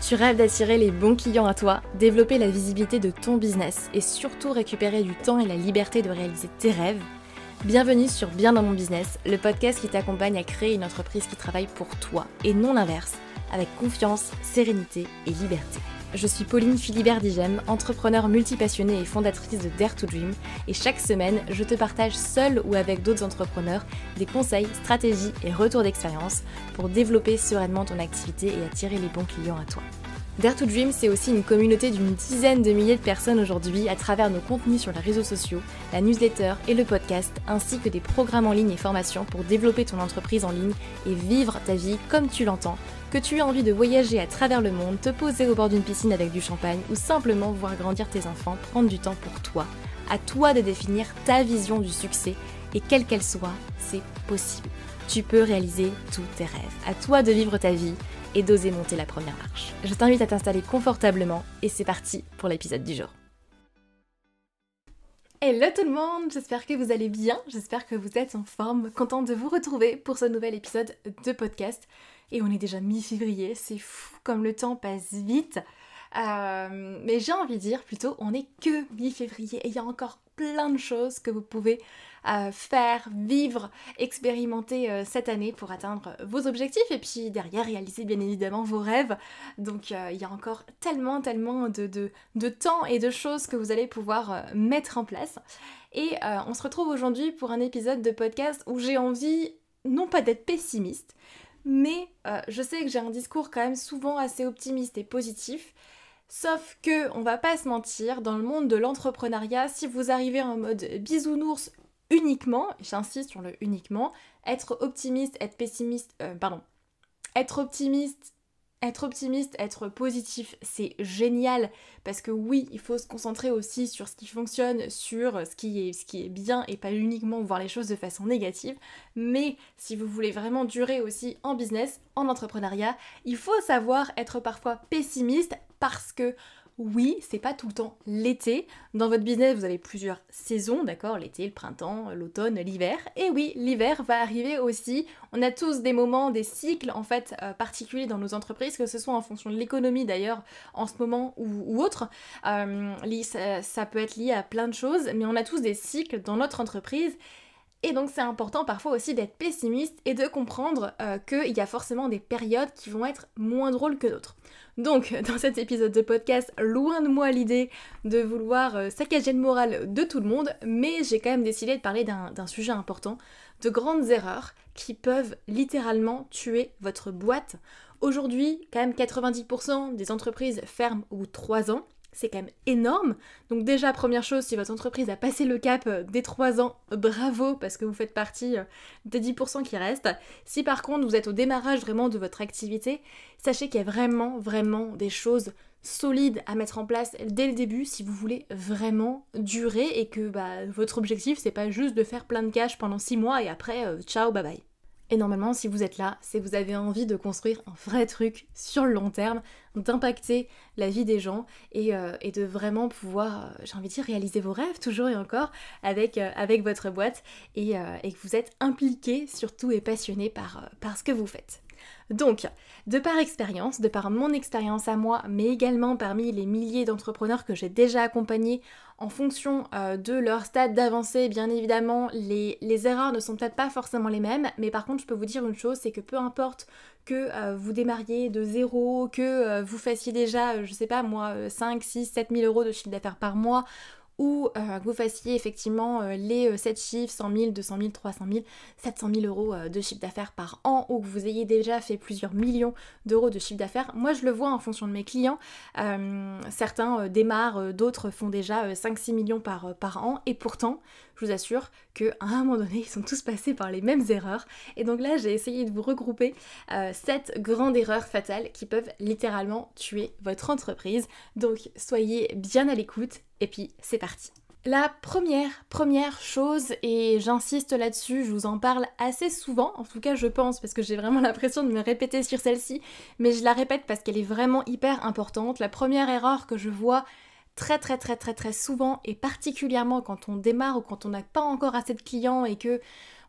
Tu rêves d'attirer les bons clients à toi, développer la visibilité de ton business et surtout récupérer du temps et la liberté de réaliser tes rêves Bienvenue sur Bien dans mon business, le podcast qui t'accompagne à créer une entreprise qui travaille pour toi et non l'inverse, avec confiance, sérénité et liberté je suis Pauline Philibert Digem, entrepreneur multipassionnée et fondatrice de Dare to Dream, et chaque semaine, je te partage seul ou avec d'autres entrepreneurs des conseils, stratégies et retours d'expérience pour développer sereinement ton activité et attirer les bons clients à toi. Dare to Dream, c'est aussi une communauté d'une dizaine de milliers de personnes aujourd'hui à travers nos contenus sur les réseaux sociaux, la newsletter et le podcast, ainsi que des programmes en ligne et formations pour développer ton entreprise en ligne et vivre ta vie comme tu l'entends que tu aies envie de voyager à travers le monde, te poser au bord d'une piscine avec du champagne ou simplement voir grandir tes enfants, prendre du temps pour toi. À toi de définir ta vision du succès et quelle qu'elle soit, c'est possible. Tu peux réaliser tous tes rêves. À toi de vivre ta vie et d'oser monter la première marche. Je t'invite à t'installer confortablement et c'est parti pour l'épisode du jour. Hello tout le monde, j'espère que vous allez bien, j'espère que vous êtes en forme, contente de vous retrouver pour ce nouvel épisode de podcast. Et on est déjà mi-février, c'est fou comme le temps passe vite. Euh, mais j'ai envie de dire plutôt, on n'est que mi-février et il y a encore plein de choses que vous pouvez faire, vivre, expérimenter euh, cette année pour atteindre vos objectifs et puis derrière réaliser bien évidemment vos rêves. Donc euh, il y a encore tellement, tellement de, de, temps et de choses que vous allez pouvoir euh, mettre en place. Et on se retrouve aujourd'hui pour un épisode de podcast où j'ai envie non pas d'être pessimiste, mais je sais que j'ai un discours quand même souvent assez optimiste et positif. Sauf que, on va pas se mentir, dans le monde de l'entrepreneuriat, si vous arrivez en mode bisounours uniquement, j'insiste sur le uniquement, être optimiste, être pessimiste, euh, pardon, être optimiste, être optimiste, être positif, c'est génial parce que oui, il faut se concentrer aussi sur ce qui fonctionne, sur ce qui est, ce qui est bien et pas uniquement voir les choses de façon négative. Mais si vous voulez vraiment durer aussi en business, en entrepreneuriat, il faut savoir être parfois pessimiste parce que oui, c'est pas tout le temps l'été. Dans votre business, vous avez plusieurs saisons, d'accord L'été, le printemps, l'automne, l'hiver. Et oui, l'hiver va arriver aussi. On a tous des moments, des cycles en fait euh, particuliers dans nos entreprises, que ce soit en fonction de l'économie d'ailleurs en ce moment ou, autre. Euh, ça peut être lié à plein de choses, mais on a tous des cycles dans notre entreprise et donc c'est important parfois aussi d'être pessimiste et de comprendre euh, qu'il y a forcément des périodes qui vont être moins drôles que d'autres. Donc dans cet épisode de podcast, loin de moi l'idée de vouloir euh, saccager le moral de tout le monde, mais j'ai quand même décidé de parler d'un sujet important, de grandes erreurs qui peuvent littéralement tuer votre boîte. Aujourd'hui, quand même 90% des entreprises ferment au 3 ans c'est quand même énorme. Donc déjà, première chose, si votre entreprise a passé le cap euh, des 3 ans, bravo, parce que vous faites partie euh, des 10% qui restent. Si par contre vous êtes au démarrage vraiment de votre activité, sachez qu'il y a vraiment, vraiment des choses solides à mettre en place dès le début si vous voulez vraiment durer et que bah, votre objectif c'est pas juste de faire plein de cash pendant 6 mois et après euh, ciao bye bye. Et normalement, si vous êtes là, c'est vous avez envie de construire un vrai truc sur le long terme, d'impacter la vie des gens et, euh, de vraiment pouvoir, euh, j'ai envie de dire, réaliser vos rêves toujours et encore avec, euh, avec votre boîte et, que vous êtes impliqué surtout et passionné par, par ce que vous faites. Donc, de par expérience, de par mon expérience à moi, mais également parmi les milliers d'entrepreneurs que j'ai déjà accompagnés en fonction euh, de leur stade d'avancée, bien évidemment, les, erreurs ne sont peut-être pas forcément les mêmes, mais par contre, je peux vous dire une chose, c'est que peu importe que euh, vous démarriez de zéro, que euh, vous fassiez déjà, je sais pas moi, 5, 6, 7 000 euros de chiffre d'affaires par mois, ou euh, que vous fassiez effectivement euh, les 7 euh, chiffres, 100 000, 200 000, 300 000, 700 000 euros de chiffre d'affaires par an ou que vous ayez déjà fait plusieurs millions d'euros de chiffre d'affaires. Moi, je le vois en fonction de mes clients. certains démarrent, d'autres font déjà 5-6 millions par, par an et pourtant, je vous assure qu'à un moment donné, ils sont tous passés par les mêmes erreurs. Et donc là, j'ai essayé de vous regrouper euh, 7 grandes erreurs fatales qui peuvent littéralement tuer votre entreprise. Donc soyez bien à l'écoute et puis c'est parti. La première, première chose, et j'insiste là-dessus, je vous en parle assez souvent, en tout cas je pense, parce que j'ai vraiment l'impression de me répéter sur celle-ci, mais je la répète parce qu'elle est vraiment hyper importante. La première erreur que je vois très très très très très souvent et particulièrement quand on démarre ou quand on n'a pas encore assez de clients et que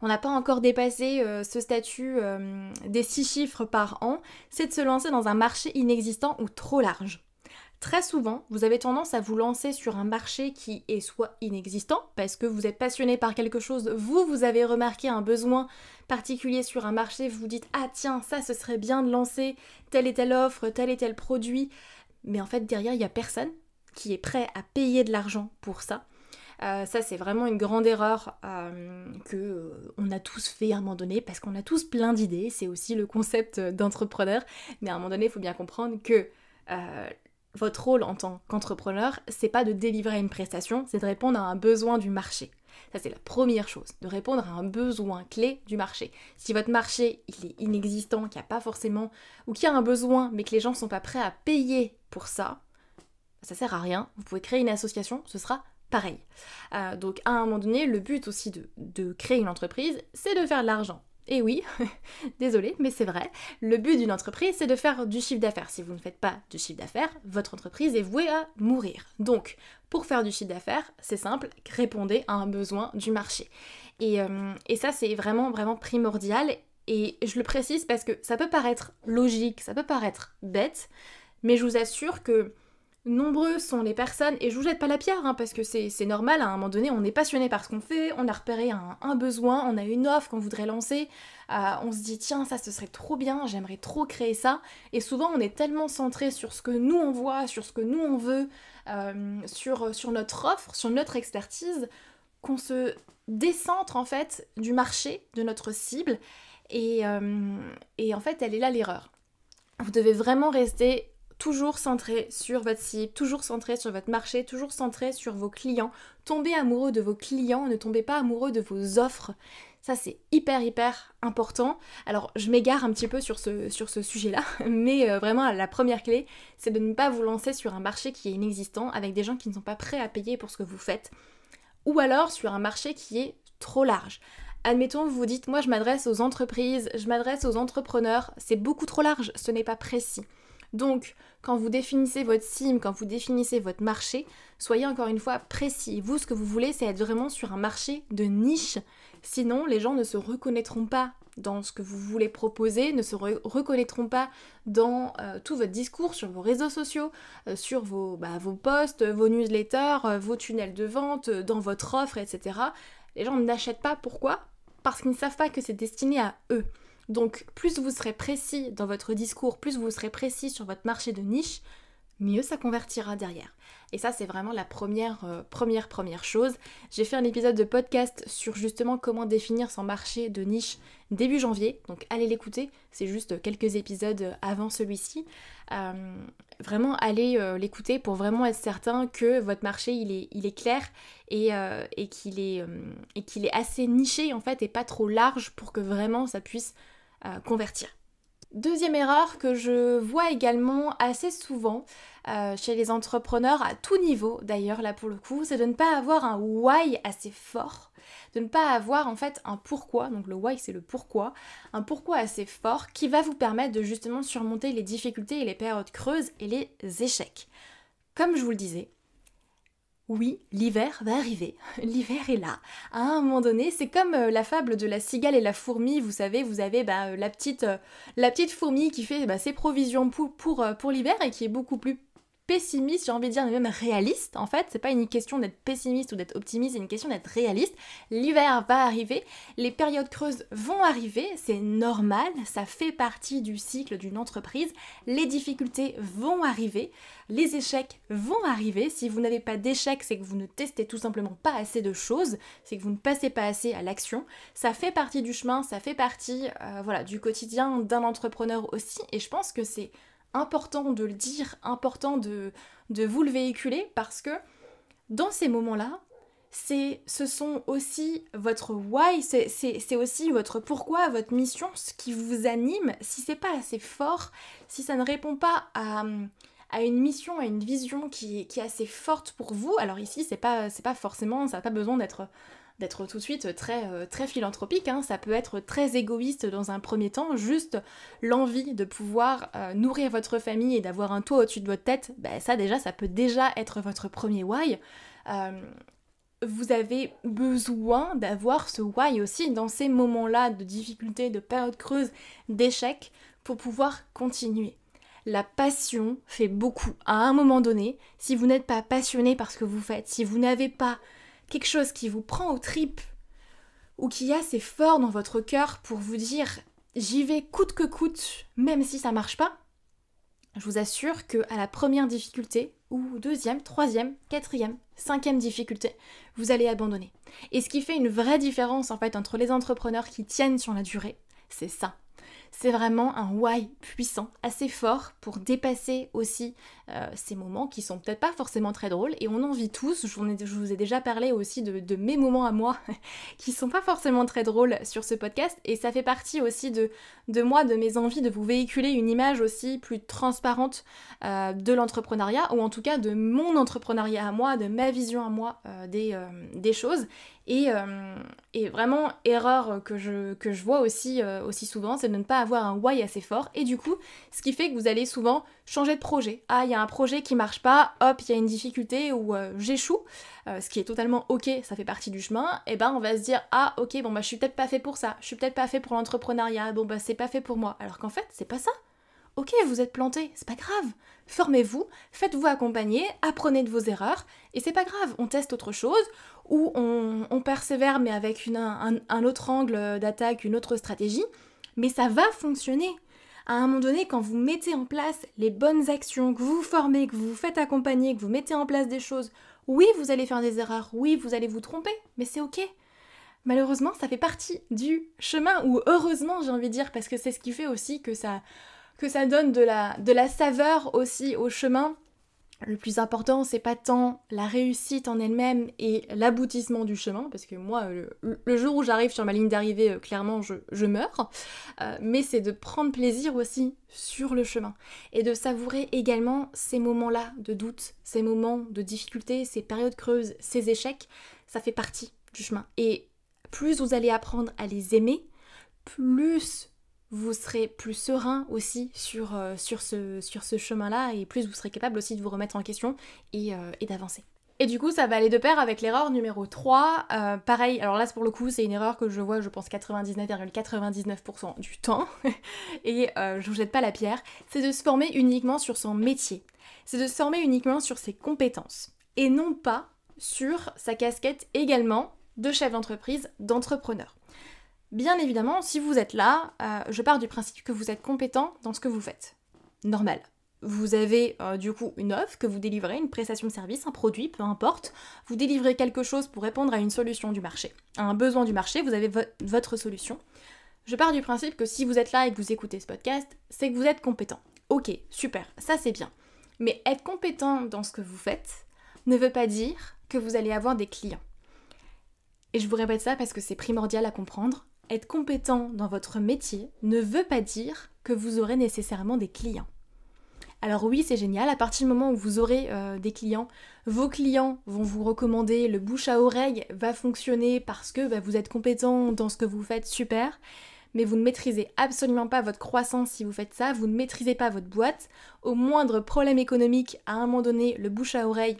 on n'a pas encore dépassé euh, ce statut euh, des six chiffres par an, c'est de se lancer dans un marché inexistant ou trop large. Très souvent, vous avez tendance à vous lancer sur un marché qui est soit inexistant, parce que vous êtes passionné par quelque chose, vous, vous avez remarqué un besoin particulier sur un marché, vous vous dites, ah tiens, ça, ce serait bien de lancer telle et telle offre, tel et tel produit, mais en fait, derrière, il n'y a personne, qui est prêt à payer de l'argent pour ça. Euh, ça c'est vraiment une grande erreur euh, que euh, on a tous fait à un moment donné parce qu'on a tous plein d'idées, c'est aussi le concept d'entrepreneur, mais à un moment donné il faut bien comprendre que euh, votre rôle en tant qu'entrepreneur, c'est pas de délivrer une prestation, c'est de répondre à un besoin du marché. Ça c'est la première chose, de répondre à un besoin clé du marché. Si votre marché il est inexistant, qu'il n'y a pas forcément, ou qu'il y a un besoin mais que les gens ne sont pas prêts à payer pour ça, ça sert à rien. Vous pouvez créer une association, ce sera pareil. Euh, donc à un moment donné, le but aussi de, créer une entreprise, c'est de faire de l'argent. Et oui, désolé, mais c'est vrai, le but d'une entreprise, c'est de faire du chiffre d'affaires. Si vous ne faites pas du chiffre d'affaires, votre entreprise est vouée à mourir. Donc, pour faire du chiffre d'affaires, c'est simple, répondez à un besoin du marché. Euh, et ça, c'est vraiment, vraiment primordial. Et je le précise parce que ça peut paraître logique, ça peut paraître bête, mais je vous assure que Nombreux sont les personnes, et je vous jette pas la pierre, hein, parce que c'est normal, à un moment donné, on est passionné par ce qu'on fait, on a repéré un, besoin, on a une offre qu'on voudrait lancer, euh, on se dit tiens, ça ce serait trop bien, j'aimerais trop créer ça, et souvent on est tellement centré sur ce que nous on voit, sur ce que nous on veut, euh, sur, sur notre offre, sur notre expertise, qu'on se décentre en fait du marché, de notre cible, et, euh, et en fait elle est là l'erreur. Vous devez vraiment rester toujours centré sur votre cible, toujours centré sur votre marché, toujours centré sur vos clients. Tombez amoureux de vos clients, ne tombez pas amoureux de vos offres. Ça, c'est hyper, hyper important. Alors, je m'égare un petit peu sur ce, sur ce sujet-là, mais euh, vraiment, la première clé, c'est de ne pas vous lancer sur un marché qui est inexistant, avec des gens qui ne sont pas prêts à payer pour ce que vous faites, ou alors sur un marché qui est trop large. Admettons, vous vous dites, moi je m'adresse aux entreprises, je m'adresse aux entrepreneurs, c'est beaucoup trop large, ce n'est pas précis. Donc, quand vous définissez votre sim, quand vous définissez votre marché, soyez encore une fois précis. Vous, ce que vous voulez, c'est être vraiment sur un marché de niche. Sinon, les gens ne se reconnaîtront pas dans ce que vous voulez proposer, ne se reconnaîtront pas dans euh, tout votre discours sur vos réseaux sociaux, euh, sur vos, bah, vos posts, vos newsletters, euh, vos tunnels de vente, dans votre offre, etc. Les gens n'achètent pas. Pourquoi Parce qu'ils ne savent pas que c'est destiné à eux. Donc plus vous serez précis dans votre discours, plus vous serez précis sur votre marché de niche, mieux ça convertira derrière. Et ça, c'est vraiment la première, euh, première, première chose. J'ai fait un épisode de podcast sur justement comment définir son marché de niche début janvier. Donc allez l'écouter, c'est juste quelques épisodes avant celui-ci. Euh, vraiment, allez euh, l'écouter pour vraiment être certain que votre marché, il est, il est clair et, qu'il est, qu'il est assez niché en fait et pas trop large pour que vraiment ça puisse euh, convertir. Deuxième erreur que je vois également assez souvent euh, chez les entrepreneurs à tout niveau d'ailleurs là pour le coup, c'est de ne pas avoir un why assez fort, de ne pas avoir en fait un pourquoi, donc le why c'est le pourquoi, un pourquoi assez fort qui va vous permettre de justement surmonter les difficultés et les périodes creuses et les échecs. Comme je vous le disais, oui, l'hiver va arriver. L'hiver est là. À un moment donné, c'est comme euh, la fable de la cigale et la fourmi. Vous savez, vous avez bah, euh, la, petite, euh, la, petite, fourmi qui fait bah, ses provisions pour, pour l'hiver et qui est beaucoup plus pessimiste, j'ai envie de dire, même réaliste. En fait, c'est pas une question d'être pessimiste ou d'être optimiste, c'est une question d'être réaliste. L'hiver va arriver, les périodes creuses vont arriver, c'est normal, ça fait partie du cycle d'une entreprise. Les difficultés vont arriver, les échecs vont arriver. Si vous n'avez pas d'échecs, c'est que vous ne testez tout simplement pas assez de choses, c'est que vous ne passez pas assez à l'action. Ça fait partie du chemin, ça fait partie, euh, voilà, du quotidien d'un entrepreneur aussi. Et je pense que c'est important de le dire, important de, de vous le véhiculer parce que dans ces moments-là, c'est, ce sont aussi votre why, c'est, aussi votre pourquoi, votre mission, ce qui vous anime. Si c'est pas assez fort, si ça ne répond pas à, à une mission, à une vision qui, qui, est assez forte pour vous, alors ici c'est pas, c'est pas forcément, ça n'a pas besoin d'être d'être tout de suite très, euh, très philanthropique, hein. ça peut être très égoïste dans un premier temps, juste l'envie de pouvoir euh, nourrir votre famille et d'avoir un toit au-dessus de votre tête, ben, ça déjà, ça peut déjà être votre premier why. Euh, vous avez besoin d'avoir ce why aussi dans ces moments-là de difficultés, de périodes creuse, d'échecs, pour pouvoir continuer. La passion fait beaucoup. À un moment donné, si vous n'êtes pas passionné par ce que vous faites, si vous n'avez pas quelque chose qui vous prend aux tripes ou qui est assez fort dans votre cœur pour vous dire j'y vais coûte que coûte, même si ça marche pas, je vous assure que à la première difficulté, ou deuxième, troisième, quatrième, cinquième difficulté, vous allez abandonner. Et ce qui fait une vraie différence en fait entre les entrepreneurs qui tiennent sur la durée, c'est ça c'est vraiment un why puissant, assez fort pour dépasser aussi euh, ces moments qui sont peut-être pas forcément très drôles et on en vit tous. Je vous, ai, déjà parlé aussi de, mes moments à moi qui sont pas forcément très drôles sur ce podcast et ça fait partie aussi de, moi, de mes envies de vous véhiculer une image aussi plus transparente euh, de l'entrepreneuriat ou en tout cas de mon entrepreneuriat à moi, de ma vision à moi euh, des choses euh, et, vraiment, erreur que je, que je vois aussi, euh, aussi souvent, c'est de ne pas avoir un why assez fort. Et du coup, ce qui fait que vous allez souvent changer de projet. Ah, il y a un projet qui marche pas, hop, il y a une difficulté ou euh, j'échoue, ce qui est totalement ok, ça fait partie du chemin. Et eh ben, on va se dire, ah, ok, bon, bah, je suis peut-être pas fait pour ça, je suis peut-être pas fait pour l'entrepreneuriat, bon, bah, c'est pas fait pour moi. Alors qu'en fait, c'est pas ça. Ok, vous êtes planté, c'est pas grave formez-vous, faites-vous accompagner, apprenez de vos erreurs, et c'est pas grave, on teste autre chose, ou on, persévère mais avec un, un autre angle d'attaque, une autre stratégie, mais ça va fonctionner. À un moment donné, quand vous mettez en place les bonnes actions, que vous formez, que vous vous faites accompagner, que vous mettez en place des choses, oui, vous allez faire des erreurs, oui, vous allez vous tromper, mais c'est ok. Malheureusement, ça fait partie du chemin, ou heureusement, j'ai envie de dire, parce que c'est ce qui fait aussi que ça que ça donne de la, de la saveur aussi au chemin. Le plus important, c'est pas tant la réussite en elle-même et l'aboutissement du chemin, parce que moi, le, jour où j'arrive sur ma ligne d'arrivée, euh, clairement, je, meurs, euh, mais c'est de prendre plaisir aussi sur le chemin et de savourer également ces moments-là de doute, ces moments de difficulté, ces périodes creuses, ces échecs, ça fait partie du chemin. Et plus vous allez apprendre à les aimer, plus vous serez plus serein aussi sur, euh, sur ce, chemin-là et plus vous serez capable aussi de vous remettre en question et, euh, d'avancer. Et du coup, ça va aller de pair avec l'erreur numéro 3. Euh, pareil, alors là, pour le coup, c'est une erreur que je vois, je pense, 99,99% du temps. et je vous jette pas la pierre. C'est de se former uniquement sur son métier. C'est de se former uniquement sur ses compétences. Et non pas sur sa casquette également de chef d'entreprise, d'entrepreneur. Bien évidemment, si vous êtes là, euh, je pars du principe que vous êtes compétent dans ce que vous faites. Normal. Vous avez euh, du coup une offre que vous délivrez, une prestation de service, un produit, peu importe. Vous délivrez quelque chose pour répondre à une solution du marché, à un besoin du marché, vous avez votre solution. Je pars du principe que si vous êtes là et que vous écoutez ce podcast, c'est que vous êtes compétent. Ok, super, ça c'est bien. Mais être compétent dans ce que vous faites ne veut pas dire que vous allez avoir des clients. Et je vous répète ça parce que c'est primordial à comprendre être compétent dans votre métier ne veut pas dire que vous aurez nécessairement des clients. Alors oui, c'est génial, à partir du moment où vous aurez euh, des clients, vos clients vont vous recommander, le bouche à oreille va fonctionner parce que bah, vous êtes compétent dans ce que vous faites, super, mais vous ne maîtrisez absolument pas votre croissance si vous faites ça, vous ne maîtrisez pas votre boîte, au moindre problème économique, à un moment donné, le bouche à oreille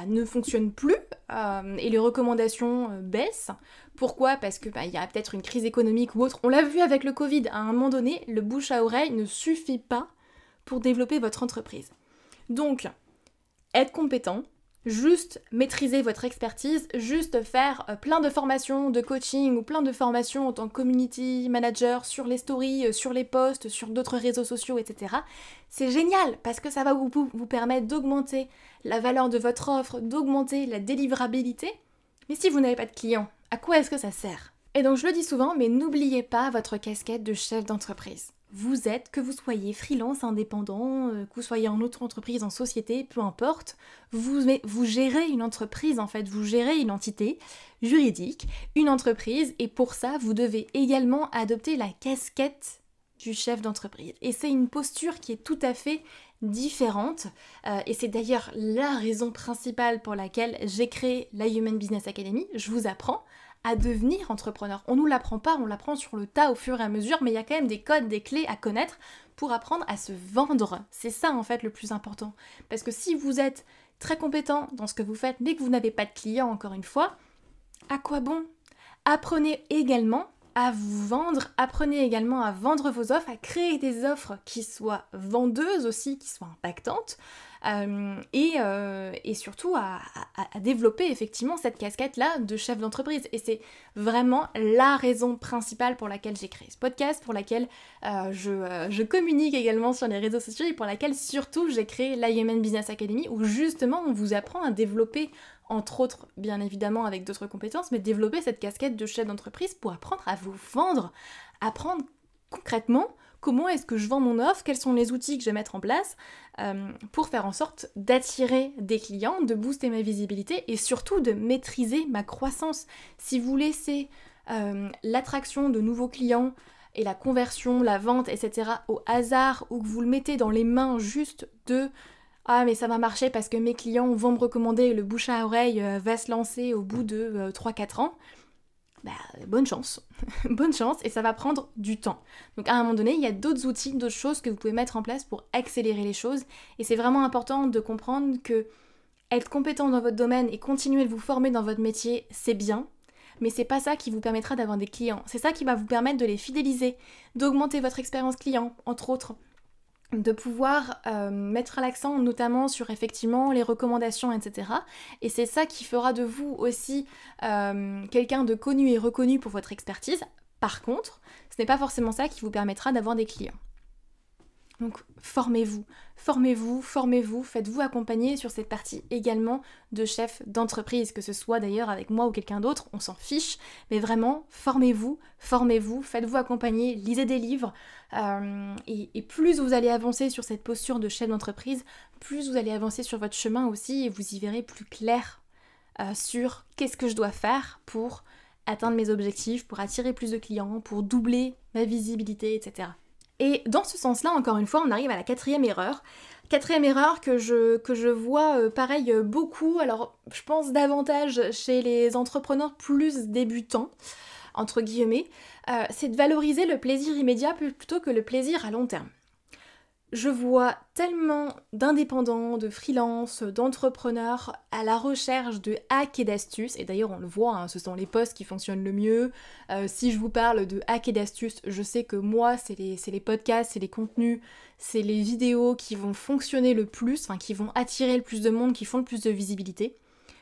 bah, ne fonctionne plus euh, et les recommandations euh, baissent. Pourquoi Parce que bah, y a peut-être une crise économique ou autre. On l'a vu avec le Covid, à un moment donné, le bouche à oreille ne suffit pas pour développer votre entreprise. Donc, être compétent, juste maîtriser votre expertise, juste faire euh, plein de formations de coaching ou plein de formations en tant que community manager sur les stories, euh, sur les posts, sur d'autres réseaux sociaux, etc. C'est génial parce que ça va vous, permettre d'augmenter la valeur de votre offre, d'augmenter la délivrabilité. Mais si vous n'avez pas de clients, à quoi est-ce que ça sert Et donc je le dis souvent, mais n'oubliez pas votre casquette de chef d'entreprise vous êtes, que vous soyez freelance, indépendant, euh, que vous soyez en autre entreprise en société, peu importe, vous, gérez une entreprise en fait, vous gérez une entité juridique, une entreprise, et pour ça, vous devez également adopter la casquette du chef d'entreprise. Et c'est une posture qui est tout à fait différente, euh, et c'est d'ailleurs la raison principale pour laquelle j'ai créé la Human Business Academy. Je vous apprends à devenir entrepreneur. On nous l'apprend pas, on l'apprend sur le tas au fur et à mesure, mais il y a quand même des codes, des clés à connaître pour apprendre à se vendre. C'est ça en fait le plus important. Parce que si vous êtes très compétent dans ce que vous faites, mais que vous n'avez pas de clients, encore une fois, à quoi bon Apprenez également à vous vendre, apprenez également à vendre vos offres, à créer des offres qui soient vendeuses aussi, qui soient impactantes, euh, euh, et, surtout à, développer effectivement cette casquette-là de chef d'entreprise. Et c'est vraiment la raison principale pour laquelle j'ai créé ce podcast, pour laquelle euh, je, je communique également sur les réseaux sociaux et pour laquelle surtout j'ai créé la Yemen Business Academy où justement on vous apprend à développer entre autres, bien évidemment, avec d'autres compétences, mais développer cette casquette de chef d'entreprise pour apprendre à vous vendre, apprendre concrètement comment est-ce que je vends mon offre, quels sont les outils que je vais mettre en place euh, pour faire en sorte d'attirer des clients, de booster ma visibilité et surtout de maîtriser ma croissance. Si vous laissez euh, l'attraction de nouveaux clients et la conversion, la vente, etc. au hasard ou que vous le mettez dans les mains juste de ah mais ça va marcher parce que mes clients vont me recommander et le bouche à oreille euh, va se lancer au bout de 3-4 ans, bah, bonne chance. bonne chance et ça va prendre du temps. Donc à un moment donné, il y a d'autres outils, d'autres choses que vous pouvez mettre en place pour accélérer les choses. Et c'est vraiment important de comprendre que être compétent dans votre domaine et continuer de vous former dans votre métier, c'est bien. Mais c'est pas ça qui vous permettra d'avoir des clients. C'est ça qui va vous permettre de les fidéliser, d'augmenter votre expérience client, entre autres de pouvoir euh, mettre l'accent notamment sur effectivement les recommandations, etc. Et c'est ça qui fera de vous aussi euh, quelqu'un de connu et reconnu pour votre expertise. Par contre, ce n'est pas forcément ça qui vous permettra d'avoir des clients. Donc formez-vous, formez-vous, formez-vous, faites-vous accompagner sur cette partie également de chef d'entreprise, que ce soit d'ailleurs avec moi ou quelqu'un d'autre, on s'en fiche, mais vraiment formez-vous, formez-vous, faites-vous accompagner, lisez des livres, euh, et, plus vous allez avancer sur cette posture de chef d'entreprise, plus vous allez avancer sur votre chemin aussi, et vous y verrez plus clair euh, sur qu'est-ce que je dois faire pour atteindre mes objectifs, pour attirer plus de clients, pour doubler ma visibilité, etc. Et dans ce sens-là, encore une fois, on arrive à la quatrième erreur. Quatrième erreur que je, que je vois euh, pareil euh, beaucoup, alors je pense davantage chez les entrepreneurs plus débutants, entre guillemets, euh, c'est de valoriser le plaisir immédiat plutôt que le plaisir à long terme. Je vois tellement d'indépendants, de freelances, d'entrepreneurs à la recherche de hacks et d'astuces, et d'ailleurs on le voit, hein, ce sont les posts qui fonctionnent le mieux. Euh, si je vous parle de hacks et d'astuces, je sais que moi, c'est les, podcasts, c'est les contenus, c'est les vidéos qui vont fonctionner le plus, enfin qui vont attirer le plus de monde, qui font le plus de visibilité.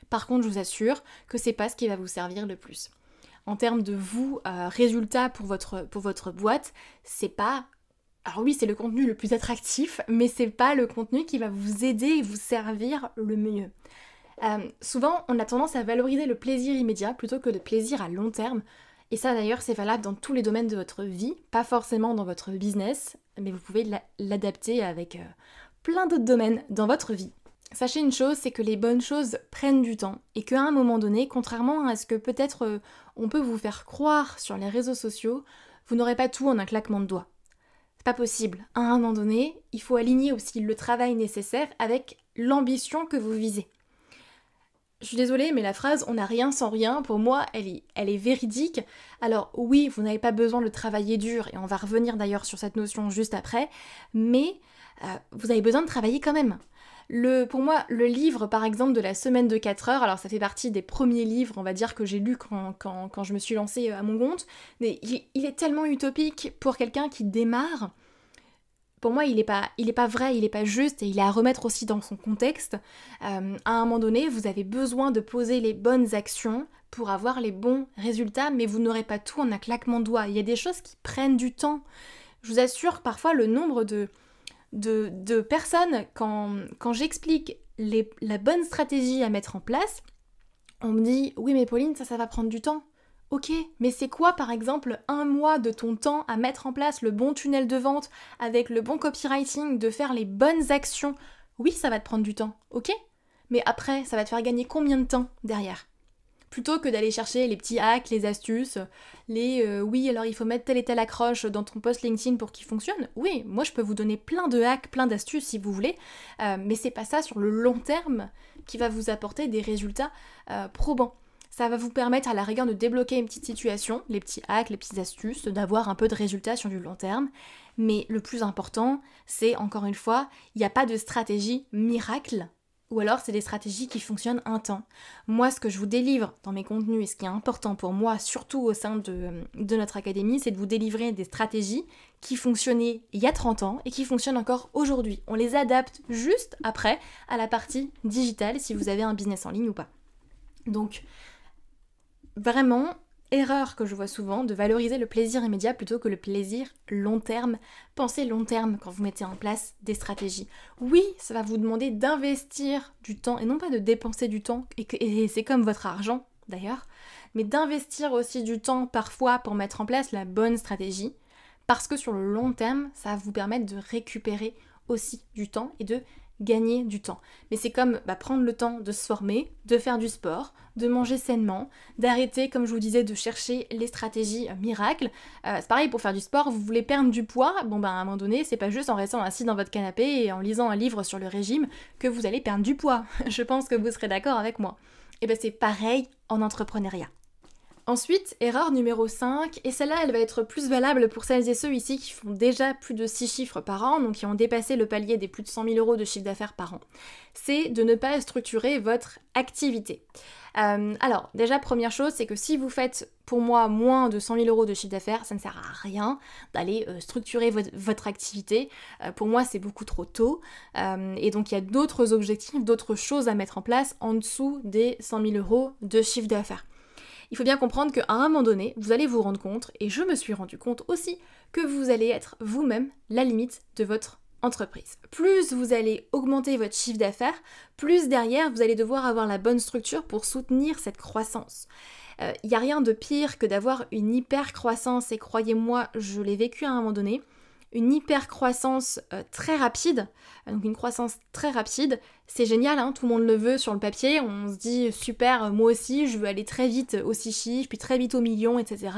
Par contre, je vous assure que c'est pas ce qui va vous servir le plus en termes de vous euh, résultats pour votre, pour votre boîte, c'est pas alors oui, c'est le contenu le plus attractif, mais c'est pas le contenu qui va vous aider et vous servir le mieux. Euh, souvent, on a tendance à valoriser le plaisir immédiat plutôt que le plaisir à long terme. Et ça d'ailleurs, c'est valable dans tous les domaines de votre vie, pas forcément dans votre business, mais vous pouvez l'adapter avec euh, plein d'autres domaines dans votre vie. Sachez une chose, c'est que les bonnes choses prennent du temps et qu'à un moment donné, contrairement à ce que peut-être euh, on peut vous faire croire sur les réseaux sociaux, vous n'aurez pas tout en un claquement de doigts. C'est pas possible. À un moment donné, il faut aligner aussi le travail nécessaire avec l'ambition que vous visez. Je suis désolée, mais la phrase on n'a rien sans rien, pour moi, elle est, elle est véridique. Alors oui, vous n'avez pas besoin de travailler dur, et on va revenir d'ailleurs sur cette notion juste après, mais euh, vous avez besoin de travailler quand même pour moi, le livre, par exemple, de la semaine de 4 heures, alors ça fait partie des premiers livres, on va dire, que j'ai lu quand, je me suis lancée euh, à mon compte, mais il, est tellement utopique pour quelqu'un qui démarre. Pour moi, il n'est pas, pas vrai, il n'est pas juste, et il est à remettre aussi dans son contexte. Euh, à un moment donné, vous avez besoin de poser les bonnes actions pour avoir les bons résultats, mais vous n'aurez pas tout en un claquement de doigts. Il y a des choses qui prennent du temps. Je vous assure, parfois, le nombre de, de, personnes, quand, quand j'explique la bonne stratégie à mettre en place, on me dit oui mais Pauline, ça ça va prendre du temps. Ok, mais c'est quoi par exemple un mois de ton temps à mettre en place le bon tunnel de vente avec le bon copywriting, de faire les bonnes actions Oui, ça va te prendre du temps, ok Mais après, ça va te faire gagner combien de temps derrière plutôt que d'aller chercher les petits hacks, les astuces, les euh, oui, alors il faut mettre telle et telle accroche dans ton post LinkedIn pour qu'il fonctionne. Oui, moi je peux vous donner plein de hacks, plein d'astuces si vous voulez, euh, mais c'est pas ça sur le long terme qui va vous apporter des résultats euh, probants. Ça va vous permettre à la rigueur de débloquer une petite situation, les petits hacks, les petites astuces, d'avoir un peu de résultats sur du long terme. Mais le plus important, c'est encore une fois, il n'y a pas de stratégie miracle ou alors c'est des stratégies qui fonctionnent un temps. Moi, ce que je vous délivre dans mes contenus et ce qui est important pour moi, surtout au sein de, notre académie, c'est de vous délivrer des stratégies qui fonctionnaient il y a 30 ans et qui fonctionnent encore aujourd'hui. On les adapte juste après à la partie digitale si vous avez un business en ligne ou pas. Donc, vraiment, erreur que je vois souvent de valoriser le plaisir immédiat plutôt que le plaisir long terme. Pensez long terme quand vous mettez en place des stratégies. Oui, ça va vous demander d'investir du temps et non pas de dépenser du temps, et, c'est comme votre argent d'ailleurs, mais d'investir aussi du temps parfois pour mettre en place la bonne stratégie, parce que sur le long terme, ça va vous permettre de récupérer aussi du temps et de gagner du temps. Mais c'est comme bah, prendre le temps de se former, de faire du sport, de manger sainement, d'arrêter, comme je vous disais, de chercher les stratégies euh, miracles. Euh, c'est pareil pour faire du sport, vous voulez perdre du poids, bon ben à un moment donné, c'est pas juste en restant assis dans votre canapé et en lisant un livre sur le régime que vous allez perdre du poids. je pense que vous serez d'accord avec moi. Et eh ben c'est pareil en entrepreneuriat. Ensuite, erreur numéro 5, et celle-là elle va être plus valable pour celles et ceux ici qui font déjà plus de 6 chiffres par an, donc qui ont dépassé le palier des plus de 100 000 euros de chiffre d'affaires par an, c'est de ne pas structurer votre activité. Euh, alors, déjà, première chose, c'est que si vous faites pour moi moins de 100 000 euros de chiffre d'affaires, ça ne sert à rien d'aller euh, structurer votre, activité. Euh, pour moi, c'est beaucoup trop tôt. et donc, il y a d'autres objectifs, d'autres choses à mettre en place en dessous des 100 000 euros de chiffre d'affaires il faut bien comprendre qu'à un moment donné, vous allez vous rendre compte, et je me suis rendu compte aussi, que vous allez être vous-même la limite de votre entreprise. Plus vous allez augmenter votre chiffre d'affaires, plus derrière vous allez devoir avoir la bonne structure pour soutenir cette croissance. Il euh, n'y a rien de pire que d'avoir une hyper croissance et croyez-moi, je l'ai vécu à un moment donné une hyper croissance euh, très rapide, euh, donc une croissance très rapide, c'est génial, hein, tout le monde le veut sur le papier, on se dit super, euh, moi aussi, je veux aller très vite au six chiffres, puis très vite au million etc.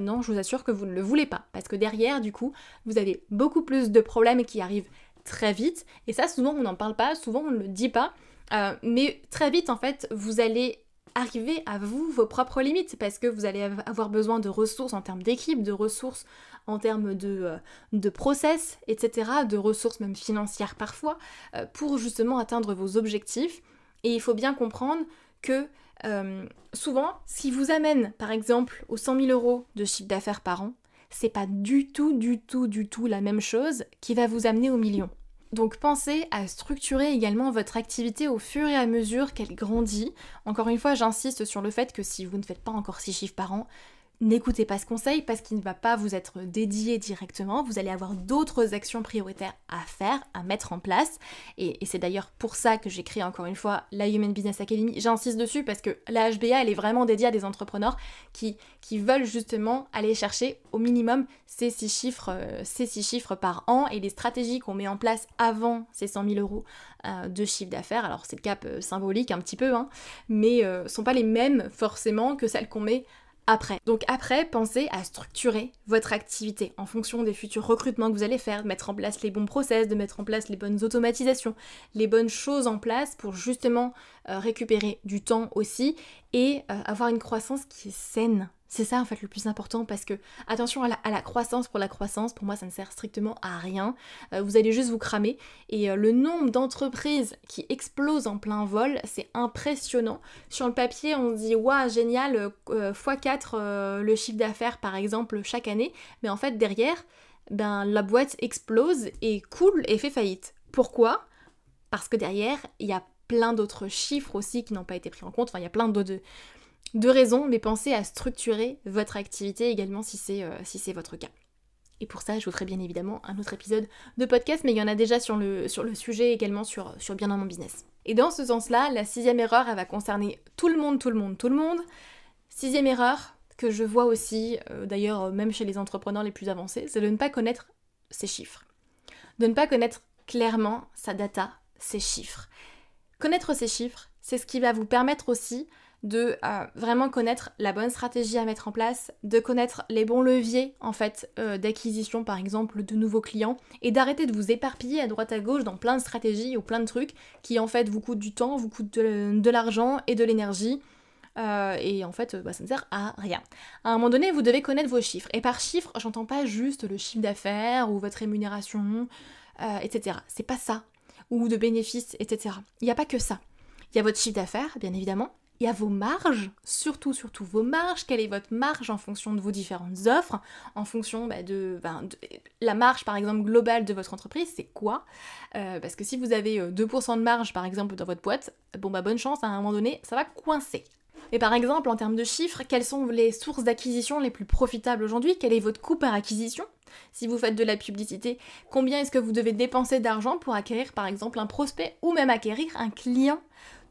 non, je vous assure que vous ne le voulez pas, parce que derrière, du coup, vous avez beaucoup plus de problèmes qui arrivent très vite, et ça, souvent, on n'en parle pas, souvent, on ne le dit pas, mais très vite, en fait, vous allez arriver à vous, vos propres limites, parce que vous allez avoir besoin de ressources en termes d'équipe, de ressources en termes de, euh, process, etc., de ressources même financières parfois, euh, pour justement atteindre vos objectifs. Et il faut bien comprendre que euh, souvent, ce qui vous amène par exemple aux 100 000 euros de chiffre d'affaires par an, c'est pas du tout, du tout, du tout la même chose qui va vous amener au million. Donc pensez à structurer également votre activité au fur et à mesure qu'elle grandit. Encore une fois, j'insiste sur le fait que si vous ne faites pas encore 6 chiffres par an, N'écoutez pas ce conseil parce qu'il ne va pas vous être dédié directement, vous allez avoir d'autres actions prioritaires à faire, à mettre en place. Et, c'est d'ailleurs pour ça que j'ai créé encore une fois la Human Business Academy. J'insiste dessus parce que la HBA, elle est vraiment dédiée à des entrepreneurs qui, qui veulent justement aller chercher au minimum ces six chiffres, euh, ces chiffres par an et les stratégies qu'on met en place avant ces 100 000 euros euh, de chiffre d'affaires. Alors c'est le cap euh, symbolique un petit peu, hein, mais sont pas les mêmes forcément que celles qu'on met après. Donc après, pensez à structurer votre activité en fonction des futurs recrutements que vous allez faire, de mettre en place les bons process, de mettre en place les bonnes automatisations, les bonnes choses en place pour justement euh, récupérer du temps aussi et euh, avoir une croissance qui est saine c'est ça en fait le plus important parce que attention à la, croissance pour la croissance, pour moi ça ne sert strictement à rien. Euh, vous allez juste vous cramer et euh, le nombre d'entreprises qui explosent en plein vol, c'est impressionnant. Sur le papier, on dit waouh, génial, x4 euh, le chiffre d'affaires par exemple chaque année, mais en fait derrière, ben la boîte explose et coule et fait faillite. Pourquoi Parce que derrière, il y a plein d'autres chiffres aussi qui n'ont pas été pris en compte. Enfin, il y a plein d'autres deux raisons, mais pensez à structurer votre activité également euh, si c'est votre cas. Et pour ça, je vous ferai bien évidemment un autre épisode de podcast, mais il y en a déjà sur le, sujet également sur, Bien dans mon business. Et dans ce sens-là, la sixième erreur, elle va concerner tout le monde, tout le monde, tout le monde. Sixième erreur que je vois aussi, euh, d'ailleurs euh, même chez les entrepreneurs les plus avancés, c'est de ne pas connaître ses chiffres. De ne pas connaître clairement sa data, ses chiffres. Connaître ses chiffres, c'est ce qui va vous permettre aussi de euh, vraiment connaître la bonne stratégie à mettre en place, de connaître les bons leviers en fait euh, d'acquisition par exemple de nouveaux clients et d'arrêter de vous éparpiller à droite à gauche dans plein de stratégies ou plein de trucs qui en fait vous coûtent du temps, vous coûtent de, l'argent et de l'énergie. Euh, et en fait, bah, ça ne sert à rien. À un moment donné, vous devez connaître vos chiffres. Et par chiffres, j'entends pas juste le chiffre d'affaires ou votre rémunération, etc. C'est pas ça. Ou de bénéfices, etc. Il n'y a pas que ça. Il y a votre chiffre d'affaires, bien évidemment, et à vos marges, surtout, surtout vos marges, quelle est votre marge en fonction de vos différentes offres, en fonction bah, ben, de, la marge par exemple globale de votre entreprise, c'est quoi euh, Parce que si vous avez 2% euh, de marge par exemple dans votre boîte, bon bah bonne chance, hein, à un moment donné, ça va coincer. Et par exemple, en termes de chiffres, quelles sont les sources d'acquisition les plus profitables aujourd'hui Quel est votre coût par acquisition Si vous faites de la publicité, combien est-ce que vous devez dépenser d'argent pour acquérir par exemple un prospect ou même acquérir un client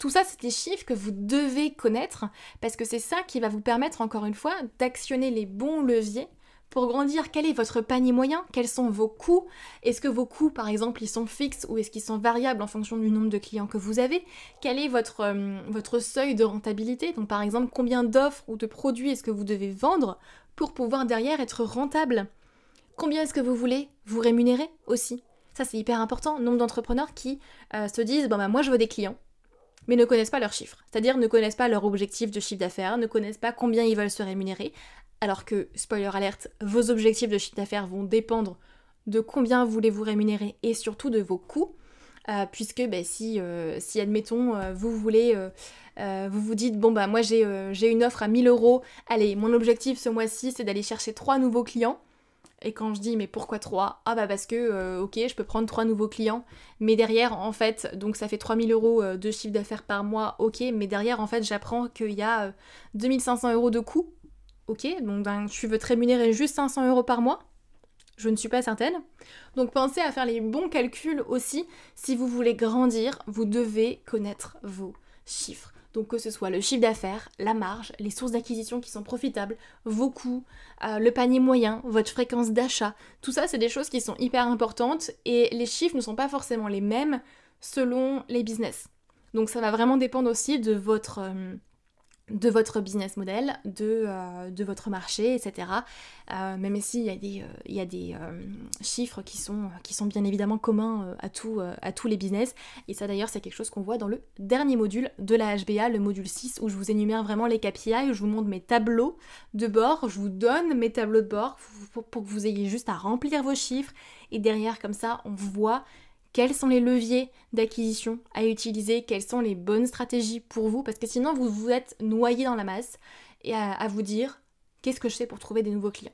tout ça, c'est des chiffres que vous devez connaître parce que c'est ça qui va vous permettre, encore une fois, d'actionner les bons leviers pour grandir, quel est votre panier moyen Quels sont vos coûts Est-ce que vos coûts, par exemple, ils sont fixes ou est-ce qu'ils sont variables en fonction du nombre de clients que vous avez Quel est votre, euh, votre seuil de rentabilité Donc, par exemple, combien d'offres ou de produits est-ce que vous devez vendre pour pouvoir derrière être rentable Combien est-ce que vous voulez vous rémunérer aussi Ça, c'est hyper important. Nombre d'entrepreneurs qui euh, se disent, bon, bah, moi, je veux des clients mais ne connaissent pas leurs chiffres, c'est-à-dire ne connaissent pas leur objectif de chiffre d'affaires, ne connaissent pas combien ils veulent se rémunérer, alors que, spoiler alerte, vos objectifs de chiffre d'affaires vont dépendre de combien vous voulez vous rémunérer et surtout de vos coûts, euh, puisque ben, euh, si, admettons, euh, vous voulez, vous vous dites, bon bah moi j'ai une offre à 1000 euros, allez, mon objectif ce mois-ci c'est d'aller chercher trois nouveaux clients, et quand je dis mais pourquoi 3 Ah bah parce que euh, ok je peux prendre 3 nouveaux clients, mais derrière en fait, donc ça fait 3000 euros euh, de chiffre d'affaires par mois, ok, mais derrière en fait j'apprends qu'il y a 2500 euh, euros de coûts, ok, donc tu veux te rémunérer juste 500 euros par mois je ne suis pas certaine. Donc pensez à faire les bons calculs aussi. Si vous voulez grandir, vous devez connaître vos chiffres. Donc que ce soit le chiffre d'affaires, la marge, les sources d'acquisition qui sont profitables, vos coûts, euh, le panier moyen, votre fréquence d'achat, tout ça c'est des choses qui sont hyper importantes et les chiffres ne sont pas forcément les mêmes selon les business. Donc ça va vraiment dépendre aussi de votre... Euh, de votre business model, de, euh, votre marché, etc. Euh, même si il y a des, euh, chiffres qui sont, qui sont bien évidemment communs à, à tous les business. Et ça d'ailleurs c'est quelque chose qu'on voit dans le dernier module de la HBA, le module 6, où je vous énumère vraiment les KPI, où je vous montre mes tableaux de bord, je vous donne mes tableaux de bord pour que vous ayez juste à remplir vos chiffres. Et derrière comme ça on voit quels sont les leviers d'acquisition à utiliser, quelles sont les bonnes stratégies pour vous, parce que sinon vous vous êtes noyé dans la masse et à, vous dire qu'est-ce que je fais pour trouver des nouveaux clients.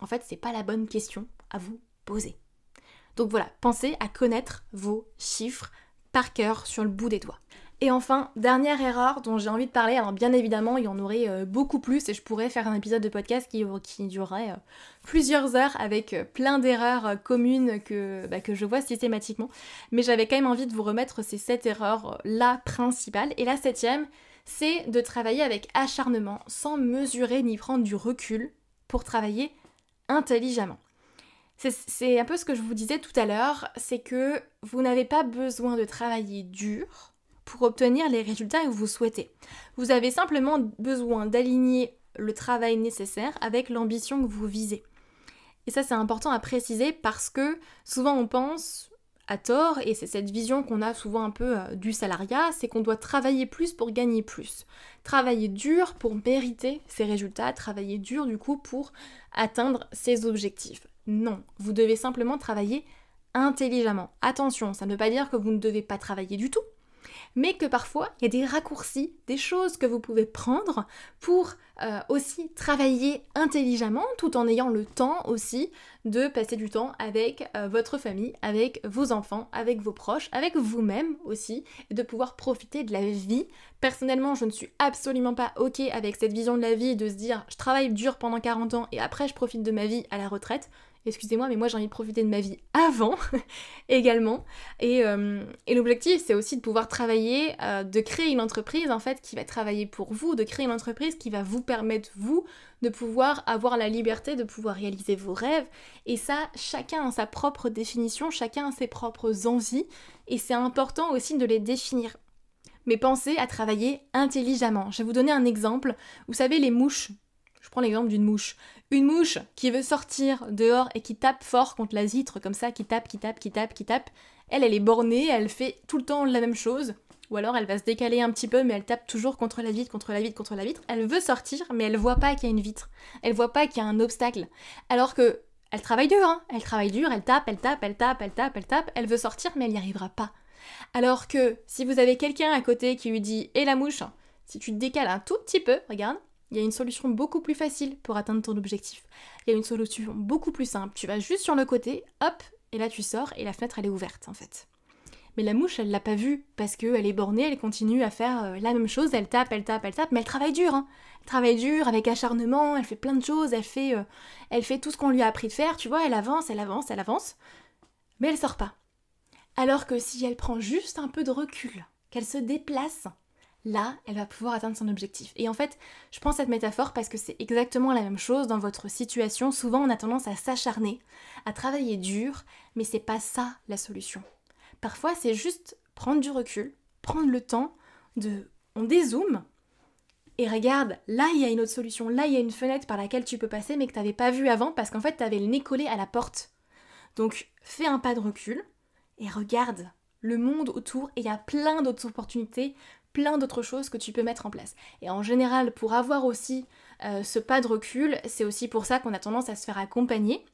En fait, ce n'est pas la bonne question à vous poser. Donc voilà, pensez à connaître vos chiffres par cœur sur le bout des doigts. Et enfin, dernière erreur dont j'ai envie de parler, alors bien évidemment il y en aurait euh, beaucoup plus et je pourrais faire un épisode de podcast qui, euh, qui durerait euh, plusieurs heures avec plein d'erreurs communes que, bah, que je vois systématiquement, mais j'avais quand même envie de vous remettre ces sept erreurs-là principales. Et la septième, c'est de travailler avec acharnement, sans mesurer ni prendre du recul, pour travailler intelligemment. C'est un peu ce que je vous disais tout à l'heure, c'est que vous n'avez pas besoin de travailler dur, pour obtenir les résultats que vous souhaitez. Vous avez simplement besoin d'aligner le travail nécessaire avec l'ambition que vous visez. Et ça c'est important à préciser parce que souvent on pense à tort, et c'est cette vision qu'on a souvent un peu euh, du salariat, c'est qu'on doit travailler plus pour gagner plus. Travailler dur pour mériter ses résultats, travailler dur du coup pour atteindre ses objectifs. Non, vous devez simplement travailler intelligemment. Attention, ça ne veut pas dire que vous ne devez pas travailler du tout mais que parfois il y a des raccourcis, des choses que vous pouvez prendre pour euh, aussi travailler intelligemment tout en ayant le temps aussi de passer du temps avec euh, votre famille, avec vos enfants, avec vos proches, avec vous-même aussi, et de pouvoir profiter de la vie. Personnellement, je ne suis absolument pas OK avec cette vision de la vie de se dire je travaille dur pendant 40 ans et après je profite de ma vie à la retraite excusez-moi, mais moi j'ai envie de profiter de ma vie avant également. Euh, et, l'objectif, c'est aussi de pouvoir travailler, euh, de créer une entreprise en fait qui va travailler pour vous, de créer une entreprise qui va vous permettre, vous, de pouvoir avoir la liberté de pouvoir réaliser vos rêves. Et ça, chacun a sa propre définition, chacun a ses propres envies. Et c'est important aussi de les définir mais pensez à travailler intelligemment. Je vais vous donner un exemple. Vous savez, les mouches je prends l'exemple d'une mouche. Une mouche qui veut sortir dehors et qui tape fort contre la vitre, comme ça, qui tape, qui tape, qui tape, qui tape. Elle, elle est bornée, elle fait tout le temps la même chose. Ou alors elle va se décaler un petit peu, mais elle tape toujours contre la vitre, contre la vitre, contre la vitre. Elle veut sortir, mais elle voit pas qu'il y a une vitre. Elle voit pas qu'il y a un obstacle. Alors que elle travaille dur, hein. Elle travaille dur, elle tape, elle tape, elle tape, elle tape, elle tape. Elle veut sortir, mais elle n'y arrivera pas. Alors que si vous avez quelqu'un à côté qui lui dit "Et la mouche, si tu te décales un tout petit peu, regarde, il y a une solution beaucoup plus facile pour atteindre ton objectif. Il y a une solution beaucoup plus simple. Tu vas juste sur le côté, hop, et là tu sors et la fenêtre elle est ouverte en fait. Mais la mouche, elle l'a pas vue parce qu'elle est bornée, elle continue à faire euh, la même chose, elle tape, elle tape, elle tape, mais elle travaille dur. Hein. Elle travaille dur avec acharnement, elle fait plein de choses, elle fait, euh, elle fait tout ce qu'on lui a appris de faire, tu vois, elle avance, elle avance, elle avance, mais elle sort pas. Alors que si elle prend juste un peu de recul, qu'elle se déplace, là, elle va pouvoir atteindre son objectif. Et en fait, je prends cette métaphore parce que c'est exactement la même chose dans votre situation. Souvent, on a tendance à s'acharner, à travailler dur, mais c'est pas ça la solution. Parfois, c'est juste prendre du recul, prendre le temps de on dézoome et regarde, là il y a une autre solution, là il y a une fenêtre par laquelle tu peux passer mais que tu n'avais pas vu avant parce qu'en fait tu avais le nez collé à la porte. Donc fais un pas de recul et regarde le monde autour et il y a plein d'autres opportunités, plein d'autres choses que tu peux mettre en place. Et en général, pour avoir aussi euh, ce pas de recul, c'est aussi pour ça qu'on a tendance à se faire accompagner.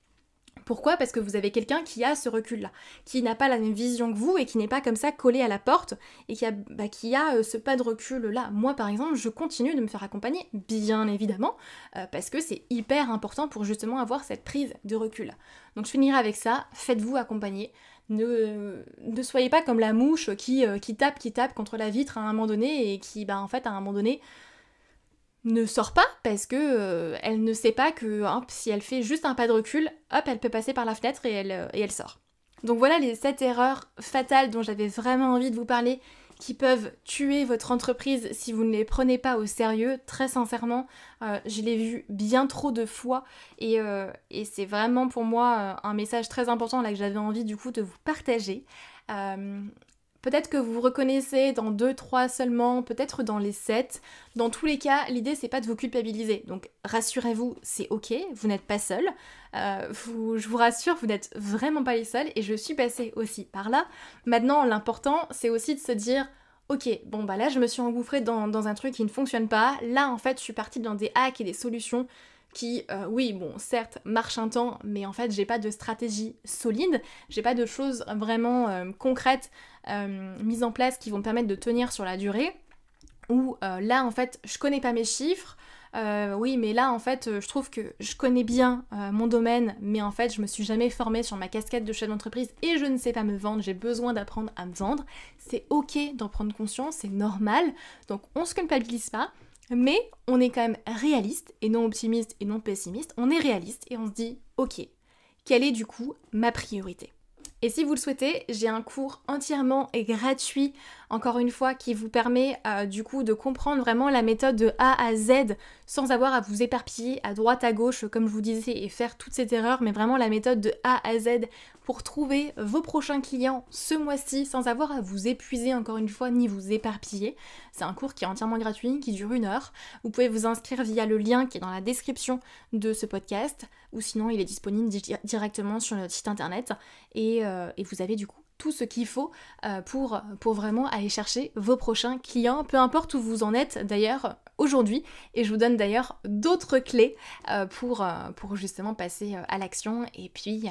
Pourquoi Parce que vous avez quelqu'un qui a ce recul-là, qui n'a pas la même vision que vous et qui n'est pas comme ça collé à la porte et qui a, bah, euh, ce pas de recul-là. Moi, par exemple, je continue de me faire accompagner, bien évidemment, euh, parce que c'est hyper important pour justement avoir cette prise de recul. Donc je finirai avec ça, faites-vous accompagner ne, soyez pas comme la mouche euh, qui, tape, qui tape contre la vitre à un moment donné et qui, bah, en fait, à un moment donné, ne sort pas parce que euh, elle ne sait pas que si elle fait juste un pas de recul, hop, elle peut passer par la fenêtre et elle, euh, et elle sort. Donc voilà les 7 erreurs fatales dont j'avais vraiment envie de vous parler qui peuvent tuer votre entreprise si vous ne les prenez pas au sérieux. Très sincèrement, euh, je l'ai vu bien trop de fois et, euh, c'est vraiment pour moi euh, un message très important là que j'avais envie du coup de vous partager. Peut-être que vous vous reconnaissez dans 2, 3 seulement, peut-être dans les 7. Dans tous les cas, l'idée c'est pas de vous culpabiliser. Donc rassurez-vous, c'est ok, vous n'êtes pas seul. Euh, je vous rassure, vous n'êtes vraiment pas les seuls et je suis passée aussi par là. Maintenant, l'important c'est aussi de se dire ok, bon bah là je me suis engouffrée dans, un truc qui ne fonctionne pas, là en fait je suis partie dans des hacks et des solutions qui, euh, oui, bon, certes, marchent un temps, mais en fait j'ai pas de stratégie solide, j'ai pas de choses vraiment euh, concrètes euh, mises en place qui vont me permettre de tenir sur la durée, où euh, là en fait je connais pas mes chiffres, euh, oui, mais là, en fait, je trouve que je connais bien mon domaine, mais en fait, je me suis jamais formée sur ma casquette de chef d'entreprise et je ne sais pas me vendre, j'ai besoin d'apprendre à me vendre. C'est ok d'en prendre conscience, c'est normal. Donc, on se culpabilise pas, mais on est quand même réaliste et non optimiste et non pessimiste. On est réaliste et on se dit, ok, quelle est du coup ma priorité et si vous le souhaitez, j'ai un cours entièrement et gratuit encore une fois, qui vous permet euh, du coup de comprendre vraiment la méthode de A à Z sans avoir à vous éparpiller à droite, à gauche, comme je vous disais, et faire toutes ces erreurs, mais vraiment la méthode de A à Z pour trouver vos prochains clients ce mois-ci sans avoir à vous épuiser encore une fois ni vous éparpiller. C'est un cours qui est entièrement gratuit, qui dure une heure. Vous pouvez vous inscrire via le lien qui est dans la description de ce podcast, ou sinon il est disponible directement sur notre site internet. et euh, vous avez du coup tout ce qu'il faut euh, pour, pour vraiment aller chercher vos prochains clients, peu importe où vous en êtes d'ailleurs aujourd'hui. Et je vous donne d'ailleurs d'autres clés euh, pour, euh, pour justement passer à l'action et puis,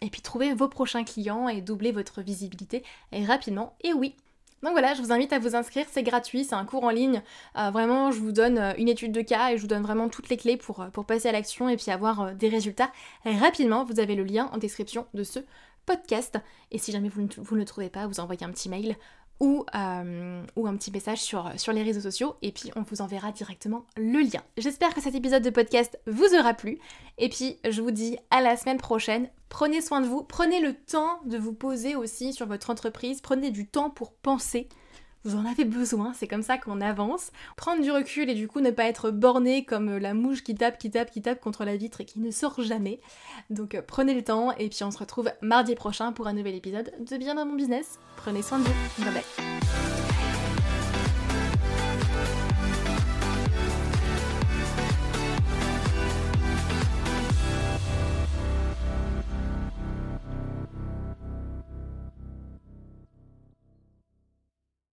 et puis trouver vos prochains clients et doubler votre visibilité rapidement. Et oui, donc voilà, je vous invite à vous inscrire, c'est gratuit, c'est un cours en ligne. vraiment, je vous donne une étude de cas et je vous donne vraiment toutes les clés pour, passer à l'action et puis avoir des résultats rapidement. Vous avez le lien en description de ce podcast. Et si jamais vous ne, le trouvez pas, vous envoyez un petit mail ou, euh, ou un petit message sur, sur les réseaux sociaux et puis on vous enverra directement le lien. J'espère que cet épisode de podcast vous aura plu et puis je vous dis à la semaine prochaine. Prenez soin de vous, prenez le temps de vous poser aussi sur votre entreprise, prenez du temps pour penser vous en avez besoin, c'est comme ça qu'on avance. Prendre du recul et du coup ne pas être borné comme euh, la mouche qui tape, qui tape, qui tape contre la vitre et qui ne sort jamais. Donc euh, prenez le temps et puis on se retrouve mardi prochain pour un nouvel épisode de Bien dans mon business. Prenez soin de vous. Bye bye.